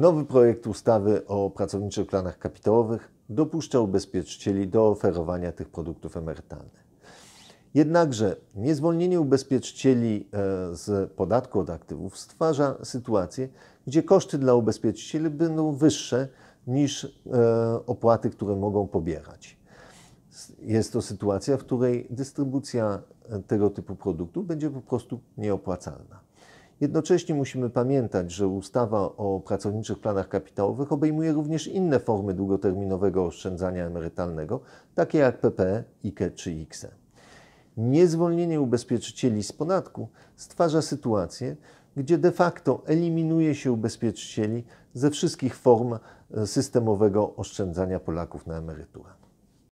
Nowy projekt ustawy o pracowniczych planach kapitałowych dopuszcza ubezpieczycieli do oferowania tych produktów emerytalnych. Jednakże niezwolnienie ubezpieczycieli e, z podatku od aktywów stwarza sytuację, gdzie koszty dla ubezpieczycieli będą wyższe niż e, opłaty, które mogą pobierać. Jest to sytuacja, w której dystrybucja e, tego typu produktów będzie po prostu nieopłacalna. Jednocześnie musimy pamiętać, że ustawa o pracowniczych planach kapitałowych obejmuje również inne formy długoterminowego oszczędzania emerytalnego, takie jak PP, IKE czy IKSE. Niezwolnienie ubezpieczycieli z podatku stwarza sytuację, gdzie de facto eliminuje się ubezpieczycieli ze wszystkich form e, systemowego oszczędzania Polaków na emeryturę.